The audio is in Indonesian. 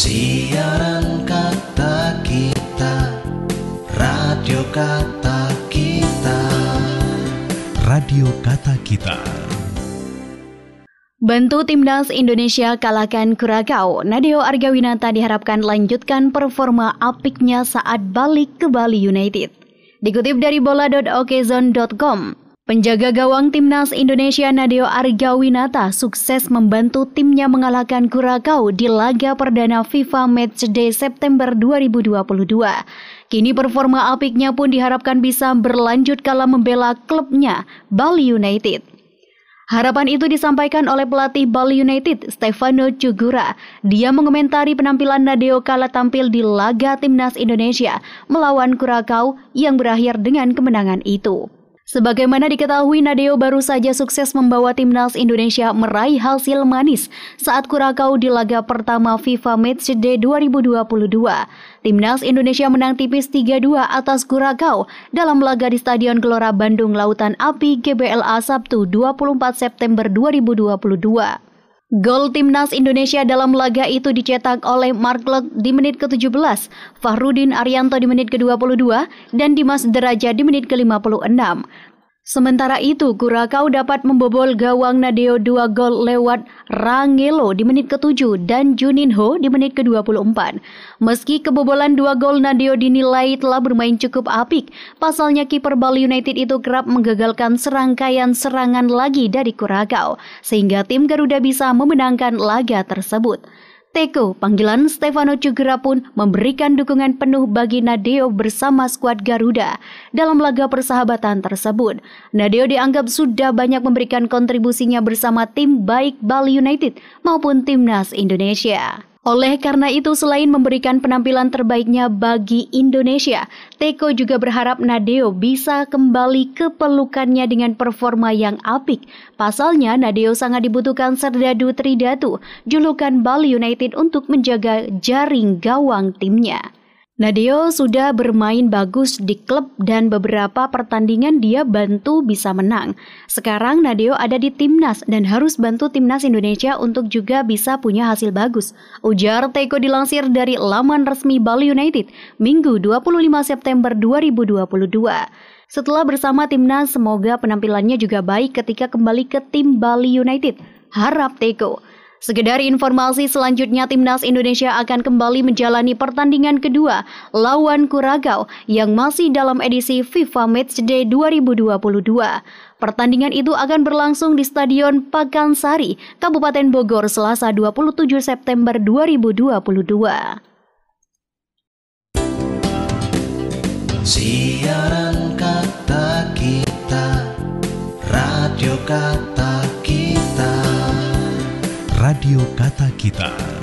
Siaran kata kita, radio kata kita. Radio kata kita. Bantu timnas Indonesia kalahkan Kurakau. Nadeo Argawinata diharapkan lanjutkan performa apiknya saat balik ke Bali United. Dikutip dari bola.okezone.com, Penjaga gawang timnas Indonesia Nadeo Argawinata sukses membantu timnya mengalahkan Kurakau di laga perdana FIFA Matchday September 2022. Kini performa apiknya pun diharapkan bisa berlanjut kala membela klubnya Bali United. Harapan itu disampaikan oleh pelatih Bali United, Stefano Cugura. Dia mengomentari penampilan Nadeo kala tampil di laga timnas Indonesia melawan Kurakau yang berakhir dengan kemenangan itu. Sebagaimana diketahui, Nadeo baru saja sukses membawa timnas Indonesia meraih hasil manis saat Kurakau di laga pertama FIFA Matchday 2022. Timnas Indonesia menang tipis 3-2 atas Kurakau dalam laga di Stadion Gelora Bandung Lautan Api GBLA Sabtu 24 September 2022. Gol timnas Indonesia dalam laga itu dicetak oleh Mark Lok di menit ke-17, Fahrudin Arianto di menit ke-22, dan Dimas Deraja di menit ke-56. Sementara itu, Gurakau dapat membobol gawang Nadeo dua gol lewat Rangelo di menit ke-7 dan Juninho di menit ke-24. Meski kebobolan dua gol Nadeo dinilai telah bermain cukup apik, pasalnya kiper Bali United itu kerap menggagalkan serangkaian serangan lagi dari Gurakau, sehingga tim Garuda bisa memenangkan laga tersebut. Teko, panggilan Stefano Cugera pun memberikan dukungan penuh bagi Nadeo bersama skuad Garuda dalam laga persahabatan tersebut. Nadeo dianggap sudah banyak memberikan kontribusinya bersama tim baik Bali United maupun timnas Indonesia. Oleh karena itu, selain memberikan penampilan terbaiknya bagi Indonesia, Teko juga berharap Nadeo bisa kembali ke pelukannya dengan performa yang apik. Pasalnya, Nadeo sangat dibutuhkan Serdadu Tridatu, julukan Bali United untuk menjaga jaring gawang timnya. Nadeo sudah bermain bagus di klub dan beberapa pertandingan dia bantu bisa menang. Sekarang Nadeo ada di timnas dan harus bantu timnas Indonesia untuk juga bisa punya hasil bagus. Ujar Teko dilansir dari laman resmi Bali United Minggu 25 September 2022. Setelah bersama timnas, semoga penampilannya juga baik ketika kembali ke tim Bali United. Harap Teko. Sekedar informasi selanjutnya Timnas Indonesia akan kembali menjalani pertandingan kedua lawan Kuragau yang masih dalam edisi FIFA Matchday 2022. Pertandingan itu akan berlangsung di Stadion Pakansari, Kabupaten Bogor Selasa 27 September 2022. Siaran kata kita, radio kata Cataquita Kita.